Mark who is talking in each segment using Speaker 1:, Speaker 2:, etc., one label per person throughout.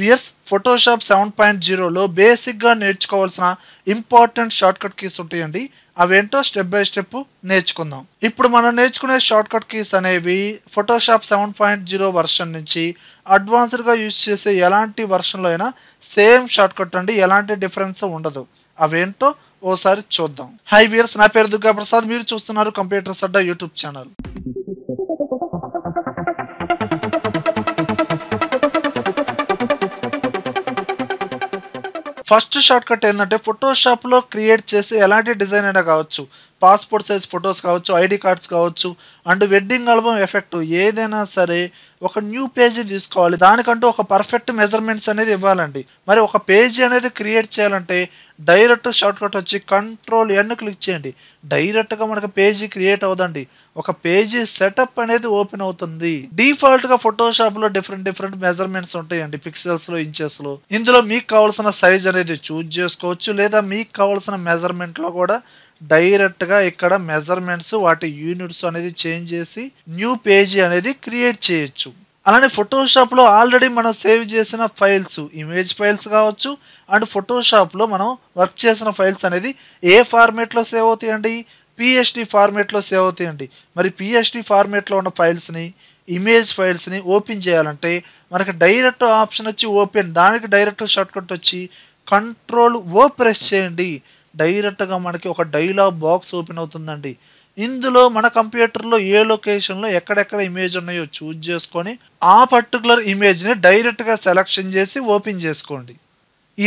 Speaker 1: weirs Photoshop seven point జీరోలో బేసిక్గా నేర్చుకోవాల్సిన ఇంపార్టెంట్ షార్ట్ కట్ కీస్ ఉంటాయండి అవేంటో స్టెప్ బై స్టెప్ నేర్చుకుందాం ఇప్పుడు మనం నేర్చుకునే షార్ట్ కట్ కీస్ అనేవి Photoshop seven point zero version నుంచి అడ్వాన్స్డ్గా యూజ్ చేసే ఎలాంటి వర్షన్లో అయినా సేమ్ షార్ట్ కట్ అండి ఎలాంటి డిఫరెన్స్ ఉండదు అవేంటో ఓసారి చూద్దాం హై వియర్స్ నా పేరు దుర్గా ప్రసాద్ మీరు చూస్తున్నారు computer Sadda YouTube channel first shortcut ఏంటంటే ఫోటోషాప్లో క్రియేట్ చేసి ఎలాంటి డిజైన్ అయినా కావచ్చు పాస్పోర్ట్ సైజ్ ఫొటోస్ కావచ్చు ఐడి కార్డ్స్ కావచ్చు అండ్ వెడ్డింగ్ ఆల్బమ్ ఎఫెక్ట్ ఏదైనా సరే ఒక న్యూ పేజీ తీసుకోవాలి దానికంటూ ఒక పర్ఫెక్ట్ మెజర్మెంట్స్ అనేది ఇవ్వాలండి మరి ఒక పేజీ అనేది క్రియేట్ చేయాలంటే డైరెక్ట్ షార్ట్ కట్ వచ్చి కంట్రోల్ ఎన్ క్లిక్ చేయండి డైరెక్ట్గా మనకు పేజీ క్రియేట్ అవుదండి ఒక పేజీ సెటప్ అనేది ఓపెన్ అవుతుంది డిఫాల్ట్ గా ఫోటోషాప్ లో డిఫరెంట్ డిఫరెంట్ మెజర్మెంట్స్ ఉంటాయండి పిక్సెల్స్ లో ఇంచెస్ లో ఇందులో మీకు కావాల్సిన సైజ్ అనేది చూజ్ చేసుకోవచ్చు లేదా మీకు కావాల్సిన మెజర్మెంట్ లో కూడా డైరెక్ట్ గా ఇక్కడ మెజర్మెంట్స్ వాటి యూనిట్స్ అనేది చేంజ్ చేసి న్యూ పేజీ అనేది క్రియేట్ చేయొచ్చు అలానే ఫోటోషాప్లో ఆల్రెడీ మనం సేవ్ చేసిన ఫైల్స్ ఇమేజ్ ఫైల్స్ కావచ్చు అండ్ ఫోటోషాప్లో మనం వర్క్ చేసిన ఫైల్స్ అనేది ఏ లో సేవ్ అవుతాయండి పిహెచ్డి ఫార్మేట్లో సేవ్ అవుతాయండి మరి పిహెచ్డి ఫార్మేట్లో ఉన్న ఫైల్స్ని ఇమేజ్ ఫైల్స్ని ఓపెన్ చేయాలంటే మనకు డైరెక్ట్ ఆప్షన్ వచ్చి ఓపెన్ దానికి డైరెక్ట్ షార్ట్కట్ వచ్చి కంట్రోల్ ఓ ప్రెస్ చేయండి డైరెక్ట్గా మనకి ఒక డైలాగ్ బాక్స్ ఓపెన్ అవుతుందండి ఇందులో మన కంప్యూటర్లో ఏ లొకేషన్లో ఎక్కడెక్కడ ఇమేజ్ ఉన్నాయో చూజ్ చేసుకొని ఆ పర్టికులర్ ఇమేజ్ని డైరెక్ట్గా సెలక్షన్ చేసి ఓపెన్ చేసుకోండి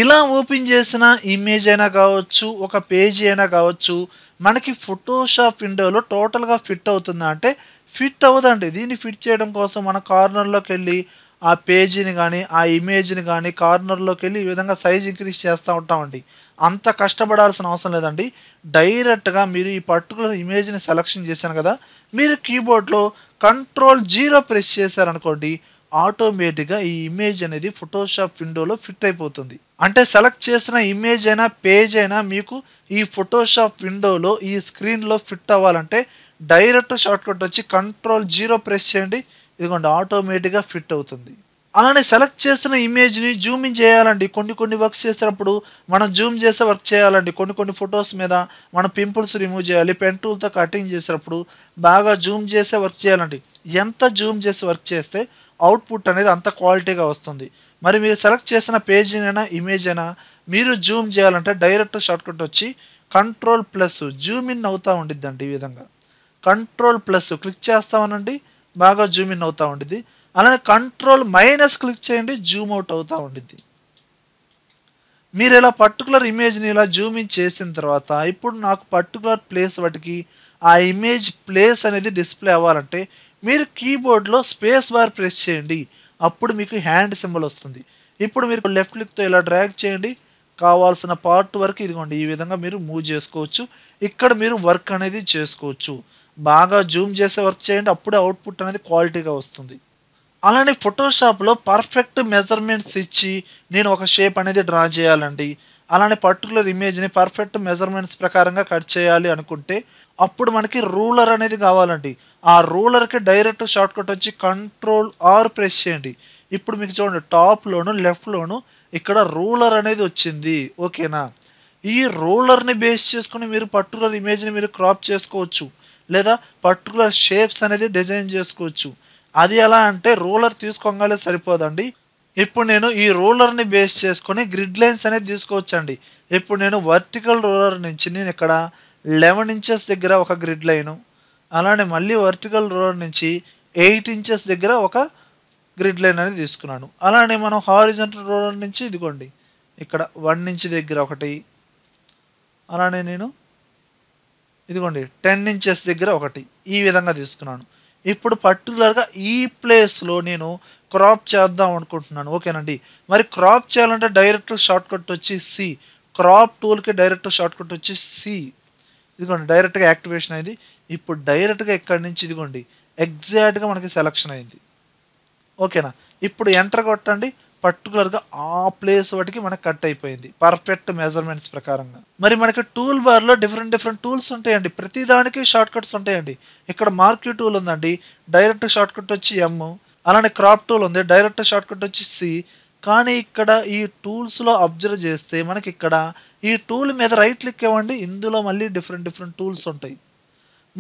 Speaker 1: ఇలా ఓపెన్ చేసిన ఇమేజ్ అయినా కావచ్చు ఒక పేజీ అయినా కావచ్చు మనకి ఫోటోషాప్ విండోలో టోటల్గా ఫిట్ అవుతుందా అంటే ఫిట్ అవ్వదండి దీన్ని ఫిట్ చేయడం కోసం మన కార్నర్లోకి వెళ్ళి ఆ పేజీని కానీ ఆ ఇమేజ్ని కానీ కార్నర్లోకి వెళ్ళి ఈ విధంగా సైజ్ ఇంక్రీజ్ చేస్తూ ఉంటామండి అంత కష్టపడాల్సిన అవసరం లేదండి డైరెక్ట్గా మీరు ఈ పర్టికులర్ ఇమేజ్ని సెలక్షన్ చేశాను కదా మీరు కీబోర్డ్లో కంట్రోల్ జీరో ప్రెస్ చేశారనుకోండి ఆటోమేటిక్గా ఈ ఇమేజ్ అనేది ఫోటోషాప్ విండోలో ఫిట్ అయిపోతుంది అంటే సెలెక్ట్ చేసిన ఇమేజ్ అయినా పేజ్ అయినా మీకు ఈ ఫోటోషాప్ విండోలో ఈ స్క్రీన్లో ఫిట్ అవ్వాలంటే డైరెక్ట్ షార్ట్కట్ వచ్చి కంట్రోల్ జీరో ప్రెస్ చేయండి ఇదిగోండి ఆటోమేటిక్గా ఫిట్ అవుతుంది అలానే సెలెక్ట్ చేసిన ఇమేజ్ని జూమ్ ఇన్ చేయాలండి కొన్ని కొన్ని వర్క్స్ చేసినప్పుడు మనం జూమ్ చేసే వర్క్ చేయాలండి కొన్ని కొన్ని ఫొటోస్ మీద మనం పింపుల్స్ రిమూవ్ చేయాలి పెన్ టూల్తో కటింగ్ చేసినప్పుడు బాగా జూమ్ చేసే వర్క్ చేయాలండి ఎంత జూమ్ చేసి వర్క్ చేస్తే అవుట్పుట్ అనేది అంత క్వాలిటీగా వస్తుంది మరి మీరు సెలెక్ట్ చేసిన పేజీనైనా ఇమేజ్ అయినా మీరు జూమ్ చేయాలంటే డైరెక్ట్ షార్ట్కట్ వచ్చి కంట్రోల్ ప్లస్ జూమ్ ఇన్ అవుతూ ఉండిద్దండి ఈ విధంగా కంట్రోల్ ప్లస్ క్లిక్ చేస్తామనండి బాగా జూమ్ ఇన్ అవుతూ ఉండిద్ది అలానే కంట్రోల్ మైనస్ క్లిక్ చేయండి జూమ్ అవుట్ అవుతూ ఉండిద్ది మీరు ఇలా పర్టికులర్ ఇమేజ్ని ఇలా జూమ్ ఇన్ చేసిన తర్వాత ఇప్పుడు నాకు పర్టికులర్ ప్లేస్ వాటికి ఆ ఇమేజ్ ప్లేస్ అనేది డిస్ప్లే అవ్వాలంటే మీరు కీబోర్డ్లో స్పేస్ బార్ ప్రెస్ చేయండి అప్పుడు మీకు హ్యాండ్ సింబల్ వస్తుంది ఇప్పుడు మీరు లెఫ్ట్ క్లిక్తో ఇలా డ్రాగ్ చేయండి కావాల్సిన పార్ట్ వరకు ఇదిగోండి ఈ విధంగా మీరు మూవ్ చేసుకోవచ్చు ఇక్కడ మీరు వర్క్ అనేది చేసుకోవచ్చు బాగా జూమ్ చేసే వర్క్ చేయండి అప్పుడే అవుట్పుట్ అనేది క్వాలిటీగా వస్తుంది అలానే ఫోటోషాప్లో పర్ఫెక్ట్ మెజర్మెంట్స్ ఇచ్చి నేను ఒక షేప్ అనేది డ్రా చేయాలండి అలానే పర్టికులర్ ఇమేజ్ని పర్ఫెక్ట్ మెజర్మెంట్స్ ప్రకారంగా కట్ చేయాలి అనుకుంటే అప్పుడు మనకి రూలర్ అనేది కావాలండి ఆ రూలర్కి డైరెక్ట్ షార్ట్ కట్ వచ్చి కంట్రోల్ ఆర్ ప్రెస్ చేయండి ఇప్పుడు మీకు చూడండి టాప్లోను లెఫ్ట్లోను ఇక్కడ రూలర్ అనేది వచ్చింది ఓకేనా ఈ రూలర్ని బేస్ చేసుకుని మీరు పర్టికులర్ ఇమేజ్ని మీరు క్రాప్ చేసుకోవచ్చు లేదా పర్టికులర్ షేప్స్ అనేది డిజైన్ చేసుకోవచ్చు అది ఎలా అంటే రూలర్ తీసుకోగానే సరిపోదండి ఇప్పుడు నేను ఈ రూలర్ని బేస్ చేసుకొని గ్రిడ్ లైన్స్ అనేది తీసుకోవచ్చండి ఇప్పుడు నేను వర్టికల్ రూలర్ నుంచి నేను ఇక్కడ లెవెన్ ఇంచెస్ దగ్గర ఒక గ్రిడ్ లైను అలానే మళ్ళీ వర్టికల్ రోడ్ నుంచి ఎయిట్ ఇంచెస్ దగ్గర ఒక గ్రిడ్ లైన్ అనేది తీసుకున్నాను అలానే మనం హారిజంటల్ రోడ్ నుంచి ఇదిగోండి ఇక్కడ వన్ ఇంచ్ దగ్గర ఒకటి అలానే నేను ఇదిగోండి టెన్ ఇంచెస్ దగ్గర ఒకటి ఈ విధంగా తీసుకున్నాను ఇప్పుడు పర్టికులర్గా ఈ ప్లేస్లో నేను క్రాప్ చేద్దాం అనుకుంటున్నాను ఓకేనండి మరి క్రాప్ చేయాలంటే డైరెక్ట్ షార్ట్ కట్ వచ్చి సి క్రాప్ టూల్కి డైరెక్ట్ షార్ట్ కట్ వచ్చి సి ఇదిగోండి డైరెక్ట్గా యాక్టివేషన్ అయింది ఇప్పుడు డైరెక్ట్గా ఇక్కడి నుంచి ఇదిగోండి ఎగ్జాక్ట్గా మనకి సెలక్షన్ అయింది ఓకేనా ఇప్పుడు ఎంటర్ కొట్టండి పర్టికులర్గా ఆ ప్లేస్ వాటికి మనకు కట్ అయిపోయింది పర్ఫెక్ట్ మెజర్మెంట్స్ ప్రకారంగా మరి మనకి టూల్ బార్లో డిఫరెంట్ డిఫరెంట్ టూల్స్ ఉంటాయండి ప్రతి దానికి షార్ట్ కట్స్ ఉంటాయండి ఇక్కడ మార్క్యూ టూల్ ఉందండి డైరెక్ట్ షార్ట్ కట్ వచ్చి ఎమ్ అలానే క్రాప్ టూల్ ఉంది డైరెక్ట్ షార్ట్ కట్ వచ్చి సి కానీ ఇక్కడ ఈ టూల్స్లో అబ్జర్వ్ చేస్తే మనకి ఇక్కడ ఈ టూల్ మీద రైట్ క్లిక్ ఇవ్వండి ఇందులో మళ్ళీ డిఫరెంట్ డిఫరెంట్ టూల్స్ ఉంటాయి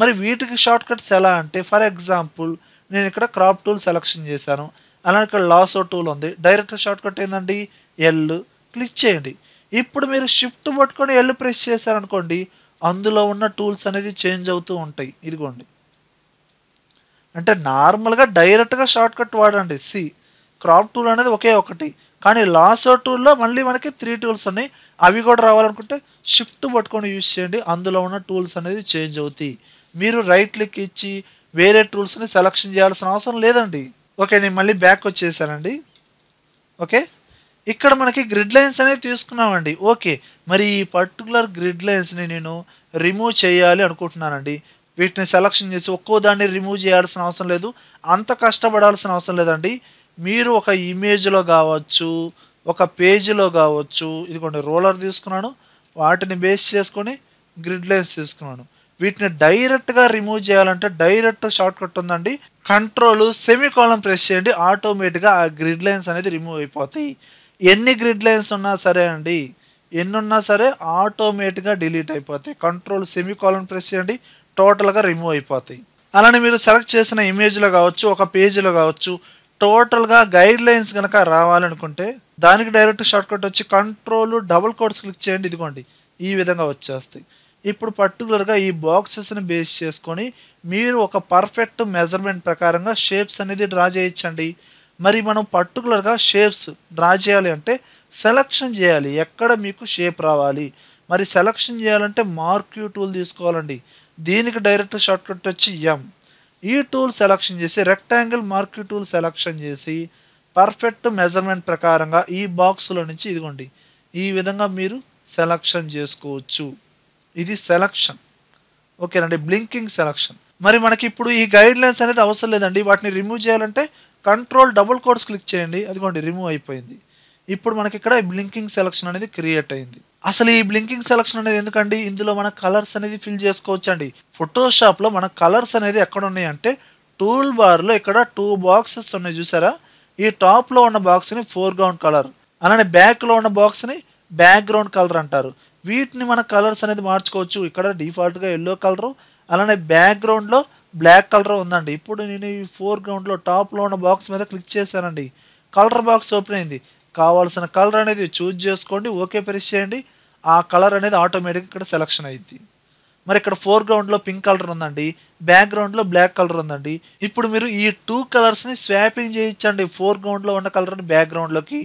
Speaker 1: మరి వీటికి షార్ట్ కట్స్ ఎలా అంటే ఫర్ ఎగ్జాంపుల్ నేను ఇక్కడ క్రాప్ టూల్ సెలెక్షన్ చేశాను అలానే ఇక్కడ లాసో టూల్ ఉంది డైరెక్ట్ షార్ట్ కట్ ఏంటండి ఎల్ క్లిక్ చేయండి ఇప్పుడు మీరు షిఫ్ట్ పట్టుకొని ఎల్ ప్రెస్ చేశారనుకోండి అందులో ఉన్న టూల్స్ అనేది చేంజ్ అవుతూ ఉంటాయి ఇదిగోండి అంటే నార్మల్గా డైరెక్ట్గా షార్ట్ కట్ వాడండి సి క్రాప్ టూల్ అనేది ఒకే ఒకటి కానీ లాస్ట్ టూల్లో మళ్ళీ మనకి త్రీ టూల్స్ ఉన్నాయి అవి కూడా రావాలనుకుంటే షిఫ్ట్ పట్టుకొని యూజ్ చేయండి అందులో ఉన్న టూల్స్ అనేది చేంజ్ అవుతాయి మీరు రైట్ క్లిక్ ఇచ్చి వేరే టూల్స్ని సెలక్షన్ చేయాల్సిన అవసరం లేదండి ఓకే నేను మళ్ళీ బ్యాక్ వచ్చేసానండి ఓకే ఇక్కడ మనకి గ్రిడ్ లైన్స్ అనేవి తీసుకున్నామండి ఓకే మరి ఈ పర్టికులర్ గ్రిడ్ లైన్స్ని నేను రిమూవ్ చేయాలి అనుకుంటున్నానండి వీటిని సెలక్షన్ చేసి ఒక్కో దాన్ని రిమూవ్ చేయాల్సిన అవసరం లేదు అంత కష్టపడాల్సిన అవసరం లేదండి మీరు ఒక ఇమేజ్లో కావచ్చు ఒక పేజీలో కావచ్చు ఇదిగోండి రోలర్ తీసుకున్నాను వాటిని బేస్ చేసుకొని గ్రిడ్ లైన్స్ తీసుకున్నాను వీటిని డైరెక్ట్గా రిమూవ్ చేయాలంటే డైరెక్ట్ షార్ట్ కట్ ఉందండి కంట్రోల్ సెమీ కాలం ప్రెస్ చేయండి ఆటోమేటిక్గా ఆ గ్రిడ్ లైన్స్ అనేది రిమూవ్ అయిపోతాయి ఎన్ని గ్రిడ్ లైన్స్ ఉన్నా సరే అండి ఎన్ని ఉన్నా సరే ఆటోమేటిక్గా డిలీట్ అయిపోతాయి కంట్రోల్ సెమీ కాలం ప్రెస్ చేయండి టోటల్గా రిమూవ్ అయిపోతాయి అలానే మీరు సెలెక్ట్ చేసిన ఇమేజ్లో కావచ్చు ఒక పేజీలో కావచ్చు టోటల్గా గైడ్ లైన్స్ కనుక రావాలనుకుంటే దానికి డైరెక్ట్ షార్ట్ కట్ వచ్చి కంట్రోల్ డబుల్ కోడ్స్ క్లిక్ చేయండి ఇదిగోండి ఈ విధంగా వచ్చేస్తాయి ఇప్పుడు పర్టికులర్గా ఈ బాక్సెస్ని బేస్ చేసుకొని మీరు ఒక పర్ఫెక్ట్ మెజర్మెంట్ ప్రకారంగా షేప్స్ అనేది డ్రా చేయించండి మరి మనం పర్టికులర్గా షేప్స్ డ్రా చేయాలి అంటే సెలక్షన్ చేయాలి ఎక్కడ మీకు షేప్ రావాలి మరి సెలక్షన్ చేయాలంటే మార్క్యూ టూల్ తీసుకోవాలండి దీనికి డైరెక్ట్ షార్ట్కట్ వచ్చి ఎం ఈ టూల్ సెలక్షన్ చేసి రెక్టాంగిల్ మార్క్ టూల్ సెలక్షన్ చేసి పర్ఫెక్ట్ మెజర్మెంట్ ప్రకారంగా ఈ బాక్స్లో నుంచి ఇదిగోండి ఈ విధంగా మీరు సెలక్షన్ చేసుకోవచ్చు ఇది సెలక్షన్ ఓకేనండి బ్లింకింగ్ సెలక్షన్ మరి మనకి ఇప్పుడు ఈ గైడ్ లైన్స్ అనేది అవసరం లేదండి వాటిని రిమూవ్ చేయాలంటే కంట్రోల్ డబుల్ కోడ్స్ క్లిక్ చేయండి అదిగోండి రిమూవ్ అయిపోయింది ఇప్పుడు మనకి ఇక్కడ బ్లింకింగ్ సెలక్షన్ అనేది క్రియేట్ అయింది అసలు ఈ బ్లింకింగ్ సెలక్షన్ అనేది ఎందుకండి ఇందులో మన కలర్స్ అనేది ఫిల్ చేసుకోవచ్చు అండి ఫోటోషాప్లో మన కలర్స్ అనేది ఎక్కడ ఉన్నాయంటే టూల్ బార్లో ఇక్కడ టూ బాక్సెస్ ఉన్నాయి చూసారా ఈ టాప్లో ఉన్న బాక్స్ని ఫోర్గ్రౌండ్ కలర్ అలానే బ్యాక్లో ఉన్న బాక్స్ని బ్యాక్గ్రౌండ్ కలర్ అంటారు వీటిని మన కలర్స్ అనేది మార్చుకోవచ్చు ఇక్కడ డిఫాల్ట్గా ఎల్లో కలరు అలానే బ్యాక్గ్రౌండ్లో బ్లాక్ కలర్ ఉందండి ఇప్పుడు నేను ఈ ఫోర్గ్రౌండ్లో టాప్లో ఉన్న బాక్స్ మీద క్లిక్ చేశానండి కలర్ బాక్స్ ఓపెన్ అయింది కావాల్సిన కలర్ అనేది చూజ్ చేసుకోండి ఓకే ప్రెస్ చేయండి ఆ కలర్ అనేది ఆటోమేటిక్గా ఇక్కడ సెలక్షన్ అయింది మరి ఇక్కడ ఫోర్గ్రౌండ్లో పింక్ కలర్ ఉందండి బ్యాక్గ్రౌండ్లో బ్లాక్ కలర్ ఉందండి ఇప్పుడు మీరు ఈ టూ కలర్స్ని స్వాపింగ్ చేయించండి ఫోర్గ్రౌండ్లో ఉన్న కలర్ని బ్యాక్గ్రౌండ్లోకి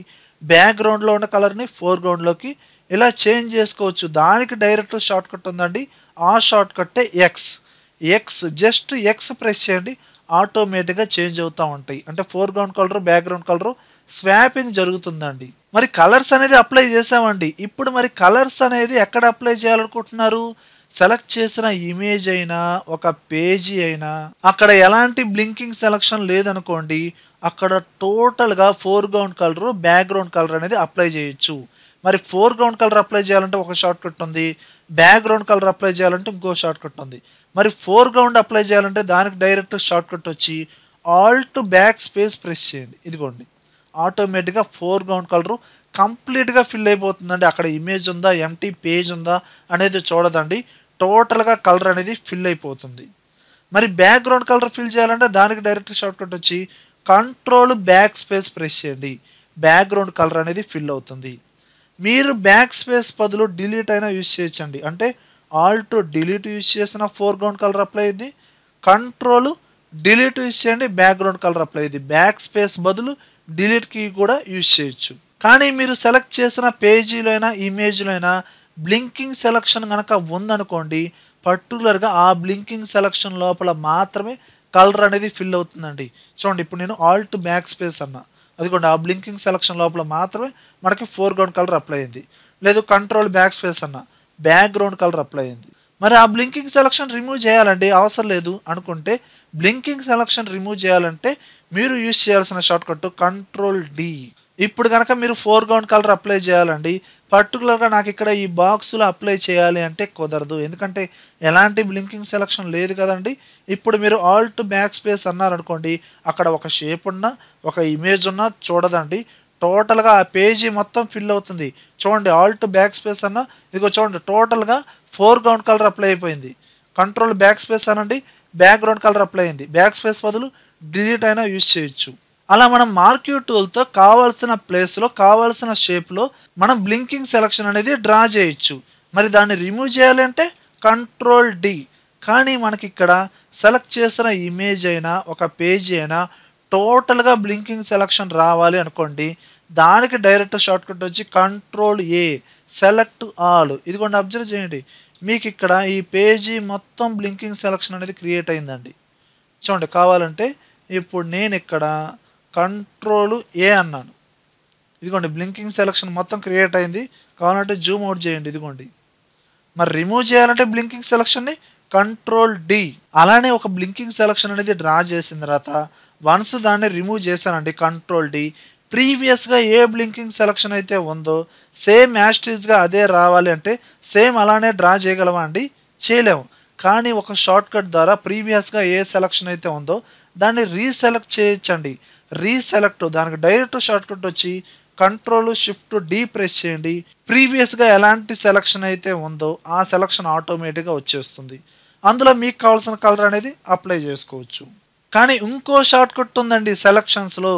Speaker 1: బ్యాక్గ్రౌండ్లో ఉన్న కలర్ని ఫోర్గ్రౌండ్లోకి ఇలా చేంజ్ చేసుకోవచ్చు దానికి డైరెక్ట్ షార్ట్ కట్ ఉందండి ఆ షార్ట్ కట్టే X X just X press చేయండి ఆటోమేటిక్గా చేంజ్ అవుతూ ఉంటాయి అంటే foreground colour background colour swapping జరుగుతుందండి మరి కలర్స్ అనేది అప్లై చేసామండి ఇప్పుడు మరి కలర్స్ అనేది ఎక్కడ అప్లై చేయాలనుకుంటున్నారు సెలెక్ట్ చేసిన ఇమేజ్ అయినా ఒక పేజీ అయినా అక్కడ ఎలాంటి బ్లింకింగ్ సెలక్షన్ లేదనుకోండి అక్కడ టోటల్గా ఫోర్గ్రౌండ్ కలర్ బ్యాక్గ్రౌండ్ కలర్ అనేది అప్లై చేయొచ్చు మరి ఫోర్గ్రౌండ్ కలర్ అప్లై చేయాలంటే ఒక షార్ట్ కట్ ఉంది బ్యాక్గ్రౌండ్ కలర్ అప్లై చేయాలంటే ఇంకో షార్ట్ కట్ ఉంది మరి ఫోర్గ్రౌండ్ అప్లై చేయాలంటే దానికి డైరెక్ట్ షార్ట్ కట్ వచ్చి alt back space press చేయండి ఇదిగోండి ఆటోమేటిక్గా ఫోర్ గ్రౌండ్ కలరు కంప్లీట్గా ఫిల్ అయిపోతుందండి అక్కడ ఇమేజ్ ఉందా ఎంటీ పేజ్ ఉందా అనేది చూడదండి టోటల్గా కలర్ అనేది ఫిల్ అయిపోతుంది మరి బ్యాక్గ్రౌండ్ కలర్ ఫిల్ చేయాలంటే దానికి డైరెక్ట్ షార్ట్కట్ వచ్చి కంట్రోల్ బ్యాక్ స్పేస్ ప్రెస్ చేయండి బ్యాక్గ్రౌండ్ కలర్ అనేది ఫిల్ అవుతుంది మీరు బ్యాక్ స్పేస్ బదులు డిలీట్ అయినా యూజ్ చేయొచ్చండి అంటే ఆల్ట్ డిలీట్ యూజ్ చేసిన ఫోర్గ్రౌండ్ కలర్ అప్లై అయింది కంట్రోల్ డిలీట్ యూజ్ చేయండి బ్యాక్గ్రౌండ్ కలర్ అప్లై అయింది బ్యాక్ స్పేస్ బదులు డిలీట్ కీ కూడా యూజ్ చేయొచ్చు కానీ మీరు సెలెక్ట్ చేసిన పేజీలైనా ఇమేజ్లైనా బ్లింకింగ్ సెలక్షన్ కనుక ఉందనుకోండి పర్టికులర్గా ఆ బ్లింకింగ్ సెలక్షన్ లోపల మాత్రమే కలర్ అనేది ఫిల్ అవుతుందండి చూడండి ఇప్పుడు నేను ఆల్ట్ బ్యాక్ స్పేస్ అన్నా అదిగోండి ఆ బ్లింకింగ్ సెలక్షన్ లోపల మాత్రమే మనకి ఫోర్గ్రౌండ్ కలర్ అప్లై అయింది లేదు కంట్రోల్ బ్యాక్ స్పేస్ అన్న బ్యాక్గ్రౌండ్ కలర్ అప్లై అయింది మరి ఆ బ్లింకింగ్ సెలక్షన్ రిమూవ్ చేయాలండి అవసరం లేదు అనుకుంటే బ్లింకింగ్ సెలక్షన్ రిమూవ్ చేయాలంటే మీరు యూజ్ చేయాల్సిన షార్ట్ కట్ కంట్రోల్ డి ఇప్పుడు కనుక మీరు ఫోర్ గ్రౌండ్ కలర్ అప్లై చేయాలండి పర్టికులర్గా నాకు ఇక్కడ ఈ బాక్స్లో అప్లై చేయాలి అంటే కుదరదు ఎందుకంటే ఎలాంటి బ్లింకింగ్ సెలక్షన్ లేదు కదండి ఇప్పుడు మీరు ఆల్ట్ బ్యాక్ స్పేస్ అన్నారనుకోండి అక్కడ ఒక షేప్ ఉన్నా ఒక ఇమేజ్ ఉన్నా చూడదండి టోటల్గా ఆ పేజీ మొత్తం ఫిల్ అవుతుంది చూడండి ఆల్ట్ బ్యాక్ స్పేస్ అన్న ఇదిగో చూడండి టోటల్గా ఫోర్ గ్రౌండ్ కలర్ అప్లై అయిపోయింది కంట్రోల్ బ్యాక్ స్పేస్ అనండి బ్యాక్గ్రౌండ్ కలర్ అప్లై అయింది బ్యాక్ స్పేస్ బదులు డిలీట్ అయినా యూజ్ చేయొచ్చు అలా మనం మార్క్యూ టూల్తో కావాల్సిన ప్లేస్లో కావాల్సిన షేప్లో మనం బ్లింకింగ్ సెలక్షన్ అనేది డ్రా చేయొచ్చు మరి దాన్ని రిమూవ్ చేయాలంటే కంట్రోల్ డి కానీ మనకి ఇక్కడ సెలెక్ట్ చేసిన ఇమేజ్ అయినా ఒక పేజ్ అయినా టోటల్గా బ్లింకింగ్ సెలక్షన్ రావాలి అనుకోండి దానికి డైరెక్ట్ షార్ట్ వచ్చి కంట్రోల్ ఏ సెలెక్ట్ ఆల్ ఇది కొన్ని అబ్జర్వ్ చేయండి మీకు ఇక్కడ ఈ పేజీ మొత్తం బ్లింకింగ్ సెలక్షన్ అనేది క్రియేట్ అయిందండి చూడండి కావాలంటే ఇప్పుడు నేను ఇక్కడ కంట్రోల్ ఏ అన్నాను ఇదిగోండి బ్లింకింగ్ సెలక్షన్ మొత్తం క్రియేట్ అయింది కావాలంటే జూమ్ అవుట్ చేయండి ఇదిగోండి మరి రిమూవ్ చేయాలంటే బ్లింకింగ్ సెలక్షన్ని కంట్రోల్ డి అలానే ఒక బ్లింకింగ్ సెలక్షన్ అనేది డ్రా చేసిన తర్వాత వన్స్ దాన్ని రిమూవ్ చేశానండి కంట్రోల్ డి ప్రీవియస్గా ఏ బ్లింకింగ్ సెలక్షన్ అయితే ఉందో సేమ్ యాస్ట్రీజ్గా అదే రావాలి అంటే సేమ్ అలానే డ్రా చేయగలవా అండి చేయలేము కానీ ఒక షార్ట్ కట్ ద్వారా ప్రీవియస్గా ఏ సెలక్షన్ అయితే ఉందో దాన్ని రీసెలెక్ట్ చేయొచ్చండి రీసెలెక్ట్ దానికి డైరెక్ట్ షార్ట్ కట్ వచ్చి కంట్రోల్ షిఫ్ట్ డీ ప్రెస్ చేయండి ప్రీవియస్గా ఎలాంటి సెలక్షన్ అయితే ఉందో ఆ సెలక్షన్ ఆటోమేటిక్గా వచ్చేస్తుంది అందులో మీకు కావాల్సిన కలర్ అనేది అప్లై చేసుకోవచ్చు కానీ ఇంకో షార్ట్ కట్ ఉందండి సెలక్షన్స్లో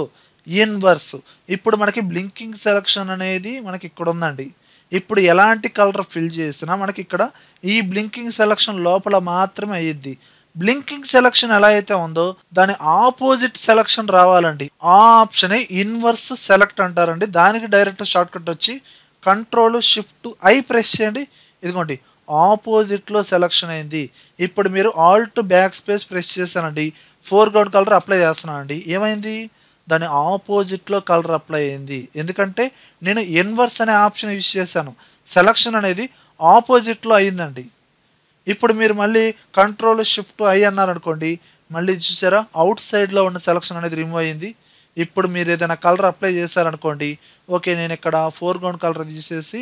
Speaker 1: ఇన్వర్స్ ఇప్పుడు మనకి బ్లింకింగ్ సెలక్షన్ అనేది మనకి ఇక్కడ ఉందండి ఇప్పుడు ఎలాంటి కలర్ ఫిల్ చేసినా మనకి ఇక్కడ ఈ బ్లింకింగ్ సెలక్షన్ లోపల మాత్రమే అయ్యిద్ది బ్లింకింగ్ సెలక్షన్ ఎలా అయితే ఉందో దాని ఆపోజిట్ సెలక్షన్ రావాలండి ఆ ఆప్షన్ ఇన్వర్స్ సెలెక్ట్ అంటారండి దానికి డైరెక్ట్ షార్ట్ కట్ వచ్చి కంట్రోల్ షిఫ్ట్ ఐ ప్రెస్ చేయండి ఇదిగోండి ఆపోజిట్లో సెలక్షన్ అయింది ఇప్పుడు మీరు alt back space press చేశానండి ఫోర్ గ్రౌండ్ కలర్ అప్లై చేస్తున్నానండి ఏమైంది దాని ఆపోజిట్లో కలర్ అప్లై అయింది ఎందుకంటే నేను ఇన్వర్స్ అనే ఆప్షన్ యూజ్ చేశాను సెలక్షన్ అనేది ఆపోజిట్లో అయిందండి ఇప్పుడు మీరు మళ్ళీ కంట్రోల్ షిఫ్ట్ అన్నారు అన్నారనుకోండి మళ్ళీ చూసారా అవుట్ సైడ్లో ఉన్న సెలక్షన్ అనేది రిమూవ్ అయింది ఇప్పుడు మీరు ఏదైనా కలర్ అప్లై చేశారనుకోండి ఓకే నేను ఇక్కడ ఫోర్ గ్రౌండ్ కలర్ తీసేసి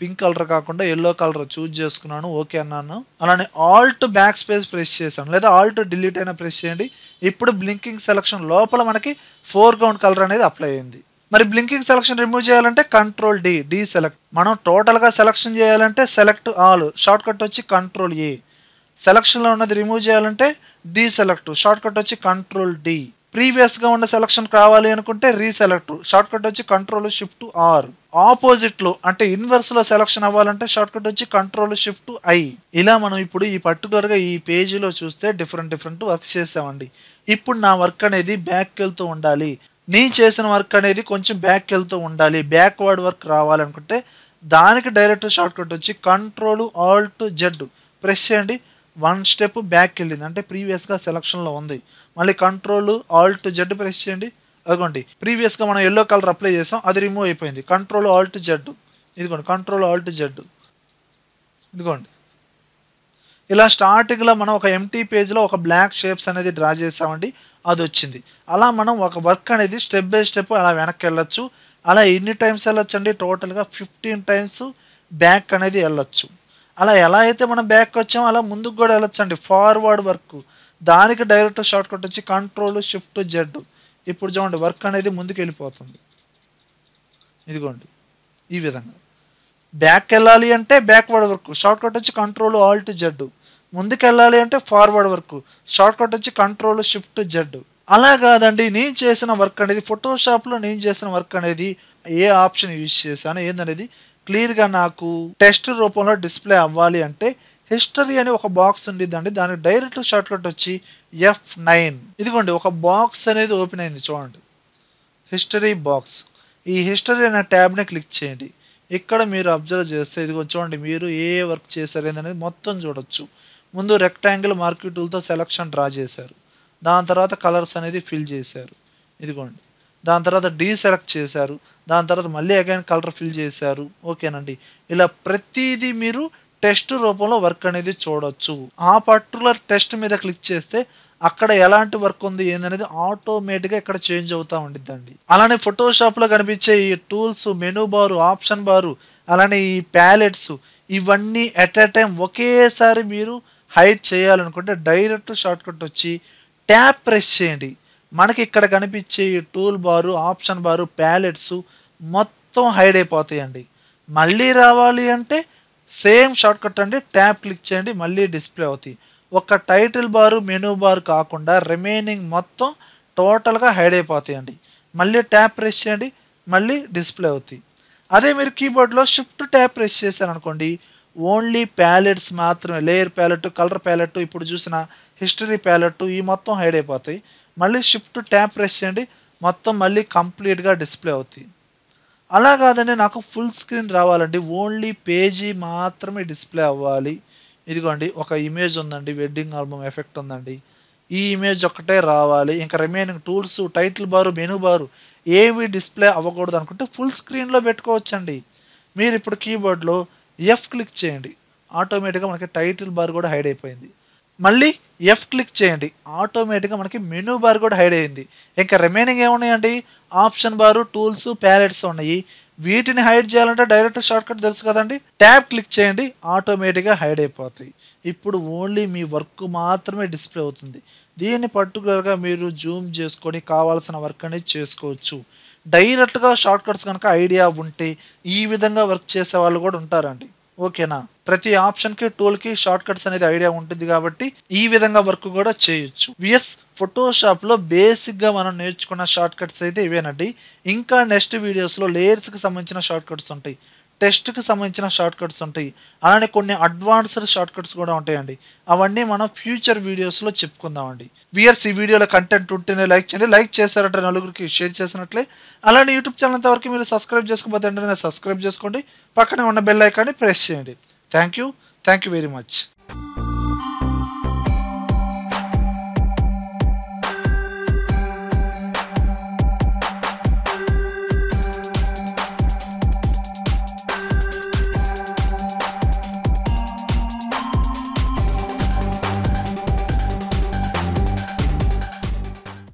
Speaker 1: పింక్ కలర్ కాకుండా ఎల్లో కలర్ చూజ్ చేసుకున్నాను ఓకే అన్నాను అలానే ఆల్ట్ బ్యాక్ స్పేస్ ప్రెస్ చేశాను లేదా ఆల్ట్ డిలీట్ అయినా ప్రెస్ చేయండి ఇప్పుడు బ్లింకింగ్ సెలక్షన్ లోపల మనకి ఫోర్ గ్రౌండ్ కలర్ అనేది అప్లై అయింది మరి బ్లింకింగ్ సెలక్షన్ రిమూవ్ చేయాలంటే కంట్రోల్ డి డి సెలెక్ట్ మనం టోటల్గా సెలక్షన్ చేయాలంటే సెలెక్ట్ ఆల్ షార్ట్ కట్ వచ్చి కంట్రోల్ ఏ సెలక్షన్లో ఉన్నది రిమూవ్ చేయాలంటే డి సెలెక్ట్ షార్ట్ కట్ వచ్చి కంట్రోల్ డి ప్రీవియస్గా ఉన్న సెలక్షన్ కావాలి అనుకుంటే రీసెలెక్ట్ షార్ట్ కట్ వచ్చి కంట్రోల్ షిఫ్ట్ ఆర్ ఆపోజిట్లో అంటే ఇన్వర్స్లో సెలక్షన్ అవ్వాలంటే షార్ట్ కట్ వచ్చి కంట్రోల్ షిఫ్ట్ ఐ ఇలా మనం ఇప్పుడు ఈ పర్టికులర్గా ఈ పేజీలో చూస్తే డిఫరెంట్ డిఫరెంట్ వర్క్ చేసామండి ఇప్పుడు నా వర్క్ అనేది బ్యాక్ వెళ్తూ ఉండాలి నేను చేసిన వర్క్ అనేది కొంచెం బ్యాక్ వెళ్తూ ఉండాలి బ్యాక్వర్డ్ వర్క్ రావాలనుకుంటే దానికి డైరెక్ట్ షార్ట్ కట్ వచ్చి control alt Z press చేయండి వన్ స్టెప్ బ్యాక్ వెళ్ళింది అంటే ప్రీవియస్గా సెలక్షన్లో ఉంది మళ్ళీ కంట్రోల్ ఆల్ట్ జెడ్ ప్రెస్ చేయండి అదిగోండి ప్రీవియస్గా మనం ఎల్లో కలర్ అప్లై చేసాం అది రిమూవ్ అయిపోయింది కంట్రోల్ ఆల్ట్ జెడ్ ఇదిగోండి కంట్రోల్ ఆల్ట్ జెడ్ ఇదిగోండి ఇలా స్టార్టింగ్లో మనం ఒక ఎంటీ పేజ్లో ఒక బ్లాక్ షేప్స్ అనేది డ్రా చేసామండి అది వచ్చింది అలా మనం ఒక వర్క్ అనేది స్టెప్ బై స్టెప్ అలా వెనక్కి వెళ్ళొచ్చు అలా ఎన్ని టైమ్స్ వెళ్ళొచ్చు అండి టోటల్గా ఫిఫ్టీన్ టైమ్స్ బ్యాక్ అనేది వెళ్ళొచ్చు అలా ఎలా అయితే మనం బ్యాక్ వచ్చామో అలా ముందుకు కూడా వెళ్ళొచ్చండి ఫార్వర్డ్ వర్క్ దానికి డైరెక్ట్ షార్ట్ కట్ వచ్చి కంట్రోల్ షిఫ్ట్ జెడ్ ఇప్పుడు చూడండి వర్క్ అనేది ముందుకు వెళ్ళిపోతుంది ఇదిగోండి ఈ విధంగా బ్యాక్ వెళ్ళాలి అంటే బ్యాక్వర్డ్ వర్క్ షార్ట్ కట్ వచ్చి కంట్రోల్ ఆల్ట్ జెడ్ ముందుకు వెళ్ళాలి అంటే ఫార్వర్డ్ వర్క్ షార్ట్ కట్ వచ్చి కంట్రోల్ షిఫ్ట్ జెడ్ అలా కాదండి నేను చేసిన వర్క్ అనేది ఫోటోషాప్లో నేను చేసిన వర్క్ అనేది ఏ ఆప్షన్ యూజ్ చేశాను ఏందనేది క్లియర్గా నాకు టెస్ట్ రూపంలో డిస్ప్లే అవ్వాలి అంటే హిస్టరీ అని ఒక బాక్స్ ఉండేదండి దానికి డైరెక్ట్ షార్ట్కట్ వచ్చి ఎఫ్ నైన్ ఇదిగోండి ఒక బాక్స్ అనేది ఓపెన్ అయింది చూడండి హిస్టరీ బాక్స్ ఈ హిస్టరీ అనే ట్యాబ్ని క్లిక్ చేయండి ఇక్కడ మీరు అబ్జర్వ్ చేస్తే ఇదిగో చూడండి మీరు ఏ వర్క్ చేశారు ఏంటనేది మొత్తం చూడొచ్చు ముందు రెక్టాంగిల్ మార్కెట్ టూల్తో సెలక్షన్ డ్రా చేశారు దాని తర్వాత కలర్స్ అనేది ఫిల్ చేశారు ఇదిగోండి దాని తర్వాత డీసెలెక్ట్ చేశారు దాని తర్వాత మళ్ళీ అగైన్ కలర్ ఫిల్ చేశారు ఓకేనండి ఇలా ప్రతిదీ మీరు టెస్ట్ రూపంలో వర్క్ అనేది చూడవచ్చు ఆ పర్టికులర్ టెస్ట్ మీద క్లిక్ చేస్తే అక్కడ ఎలాంటి వర్క్ ఉంది ఏందనేది ఆటోమేటిక్గా ఇక్కడ చేంజ్ అవుతూ ఉండిద్దండి అలానే ఫోటోషాప్లో కనిపించే ఈ tools menu bar option bar అలానే ఈ ప్యాలెట్స్ ఇవన్నీ ఎట్ ఎ టైం ఒకేసారి మీరు హైట్ చేయాలనుకుంటే డైరెక్ట్ షార్ట్కట్ వచ్చి ట్యాప్ ప్రెస్ చేయండి మనకి ఇక్కడ కనిపించే tool bar option bar palettes మొత్తం హైడ్ అయిపోతాయండి మళ్ళీ రావాలి అంటే సేమ్ షార్ట్కట్ అండి ట్యాప్ క్లిక్ చేయండి మళ్ళీ డిస్ప్లే అవుతాయి ఒక టైటిల్ బారు మెనూ బార్ కాకుండా రిమైనింగ్ మొత్తం టోటల్గా హైడ్ అయిపోతాయండి మళ్ళీ ట్యాప్ ప్రెస్ చేయండి మళ్ళీ డిస్ప్లే అవుతాయి అదే మీరు కీబోర్డ్లో షిఫ్ట్ ట్యాప్ ప్రెస్ చేశారనుకోండి ఓన్లీ ప్యాలెట్స్ మాత్రమే లేయర్ ప్యాలెట్ కలర్ ప్యాలెట్ ఇప్పుడు చూసిన హిస్టరీ ప్యాలెట్ ఈ మొత్తం హైడ్ అయిపోతాయి మళ్ళీ షిఫ్ట్ ట్యాప్ ప్రెస్ చేయండి మొత్తం మళ్ళీ కంప్లీట్గా డిస్ప్లే అవుతాయి అలా కాదండి నాకు ఫుల్ స్క్రీన్ రావాలండి ఓన్లీ పేజీ మాత్రమే డిస్ప్లే అవ్వాలి ఇదిగోండి ఒక ఇమేజ్ ఉందండి వెడ్డింగ్ ఆల్బమ్ ఎఫెక్ట్ ఉందండి ఈ ఇమేజ్ ఒక్కటే రావాలి ఇంకా remaining tools title bar menu bar ఏవి డిస్ప్లే అవ్వకూడదు అనుకుంటే ఫుల్ స్క్రీన్లో పెట్టుకోవచ్చండి మీరు ఇప్పుడు కీబోర్డ్లో ఎఫ్ క్లిక్ చేయండి ఆటోమేటిక్గా మనకి టైటిల్ బార్ కూడా హైడ్ అయిపోయింది మళ్ళీ ఎఫ్ క్లిక్ చేయండి ఆటోమేటిక్గా మనకి మెనూ బార్ కూడా హైడ్ అయింది ఇంకా రిమైనింగ్ ఏమున్నాయండి ఆప్షన్ బారు టూల్స్ ప్యాలెట్స్ ఉన్నాయి వీటిని హైడ్ చేయాలంటే డైరెక్ట్ షార్ట్ కట్ తెలుసు కదండి ట్యాబ్ క్లిక్ చేయండి ఆటోమేటిక్గా హైడ్ అయిపోతాయి ఇప్పుడు ఓన్లీ మీ వర్క్ మాత్రమే డిస్ప్లే అవుతుంది దీన్ని పర్టికులర్గా మీరు జూమ్ చేసుకొని కావాల్సిన వర్క్ అనేది చేసుకోవచ్చు డైరెక్ట్గా షార్ట్ కట్స్ కనుక ఐడియా ఉంటే ఈ విధంగా వర్క్ చేసే వాళ్ళు కూడా ఉంటారండి ఓకేనా ప్రతి ఆప్షన్ కి టూల్ కి షార్ట్ కట్స్ అనేది ఐడియా ఉంటుంది కాబట్టి ఈ విధంగా వర్క్ కూడా చేయొచ్చు విఎస్ ఫోటోషాప్ లో బేసిక్ గా మనం నేర్చుకున్న షార్ట్ కట్స్ అయితే ఇవేనండి ఇంకా నెక్స్ట్ వీడియోస్ లో లేయర్స్ కి సంబంధించిన షార్ట్ కట్స్ ఉంటాయి టెస్ట్కి సంబంధించిన షార్ట్ కట్స్ ఉంటాయి అలానే కొన్ని అడ్వాన్స్డ్ షార్ట్ కట్స్ కూడా ఉంటాయండి అవన్నీ మనం ఫ్యూచర్ వీడియోస్లో చెప్పుకుందామండి వీఆర్స్ ఈ వీడియోలో కంటెంట్ ఉంటేనే లైక్ చేయండి లైక్ చేశారంటే నలుగురికి షేర్ చేసినట్లే అలానే యూట్యూబ్ ఛానల్ అంతవరకు మీరు సబ్స్క్రైబ్ చేసుకోకపోతే అంటే సబ్స్క్రైబ్ చేసుకోండి పక్కనే ఉన్న బెల్ ఐకాన్ని ప్రెస్ చేయండి thank you thank you very much